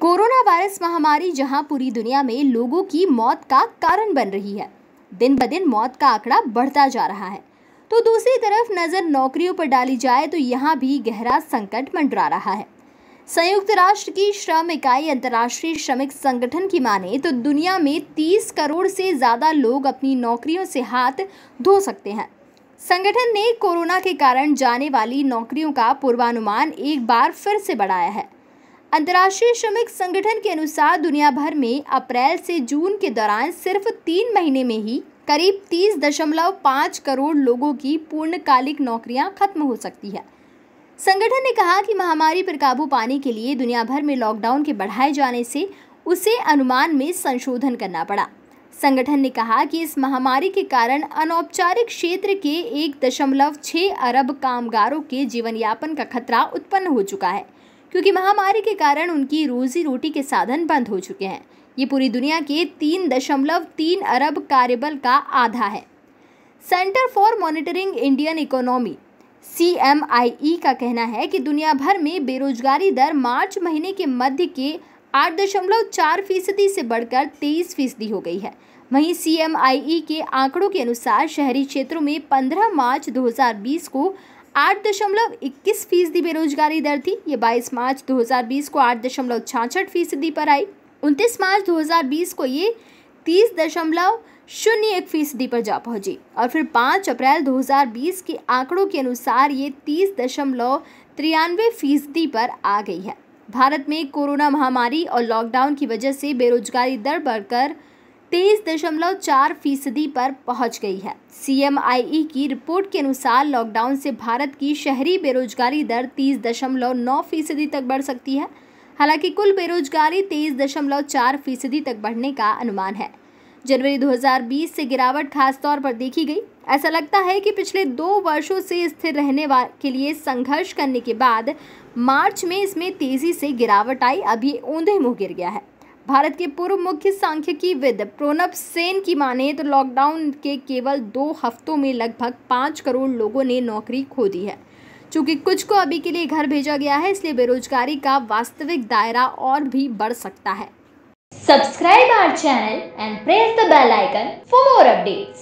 corona virus महामारी जहां पूरी दुनिया में लोगों की मौत का कारण बन रही है दिन ब दिन मौत का आंकड़ा बढ़ता जा रहा है तो दूसरी तरफ नज़र नौकरियों पर डाली जाए तो यहाँ भी गहरा संकट मंडरा रहा है संयुक्त राष्ट्र की श्रम इकाई अंतर्राष्ट्रीय श्रमिक संगठन की माने तो दुनिया में 30 करोड़ से ज़्यादा लोग अपनी नौकरियों से हाथ धो सकते हैं संगठन ने कोरोना के कारण जाने वाली नौकरियों का पूर्वानुमान एक बार फिर से बढ़ाया है अंतर्राष्ट्रीय श्रमिक संगठन के अनुसार दुनिया भर में अप्रैल से जून के दौरान सिर्फ तीन महीने में ही करीब तीस दशमलव पाँच करोड़ लोगों की पूर्णकालिक नौकरियां खत्म हो सकती है संगठन ने कहा कि महामारी पर काबू पाने के लिए दुनिया भर में लॉकडाउन के बढ़ाए जाने से उसे अनुमान में संशोधन करना पड़ा संगठन ने कहा कि इस महामारी के कारण अनौपचारिक क्षेत्र के एक दशमलव छः अरब कामगारों के जीवन यापन का खतरा उत्पन्न हो चुका है क्योंकि महामारी के कारण उनकी रोजी रोटी के साधन बंद हो चुके हैं ये पूरी दुनिया के तीन दशमलव तीन अरब कार्यबल का आधा है centre for monitoring Indian economy सी का कहना है कि दुनिया भर में बेरोजगारी दर मार्च महीने के मध्य के आठ दशमलव चार फीसदी से बढ़कर तेईस फीसदी हो गई है वहीं सी के आंकड़ों के अनुसार शहरी क्षेत्रों में पंद्रह मार्च 2020 को आठ दशमलव इक्कीस फीसदी बेरोजगारी दर थी ये बाईस मार्च 2020 को आठ दशमलव छाछठ फीसदी पर आई उनतीस मार्च 2020 को ये तीस दशमलव शून्य एक फीसदी पर जा पहुंची और फिर पाँच अप्रैल 2020 के आंकड़ों के अनुसार ये तीस दशमलव तिरानवे फीसदी पर आ गई है भारत में कोरोना महामारी और लॉकडाउन की वजह से बेरोजगारी दर बढ़कर तेईस दशमलव चार फीसदी पर पहुंच गई है सी की रिपोर्ट के अनुसार लॉकडाउन से भारत की शहरी बेरोजगारी दर तीस दशमलव नौ फीसदी तक बढ़ सकती है हालांकि कुल बेरोजगारी तेईस दशमलव चार फीसदी तक बढ़ने का अनुमान है जनवरी 2020 से गिरावट खासतौर पर देखी गई ऐसा लगता है कि पिछले दो वर्षों से स्थिर रहने के लिए संघर्ष करने के बाद मार्च में इसमें तेज़ी से गिरावट आई अब ये ऊंधे मुँह गिर गया है भारत के पूर्व मुख्य सांख्यिकी विद प्रोनब सेन की माने तो लॉकडाउन के केवल दो हफ्तों में लगभग पाँच करोड़ लोगों ने नौकरी खो दी है चूँकि कुछ को अभी के लिए घर भेजा गया है इसलिए बेरोजगारी का वास्तविक दायरा और भी बढ़ सकता है subscribe our channel and press the bell icon for more updates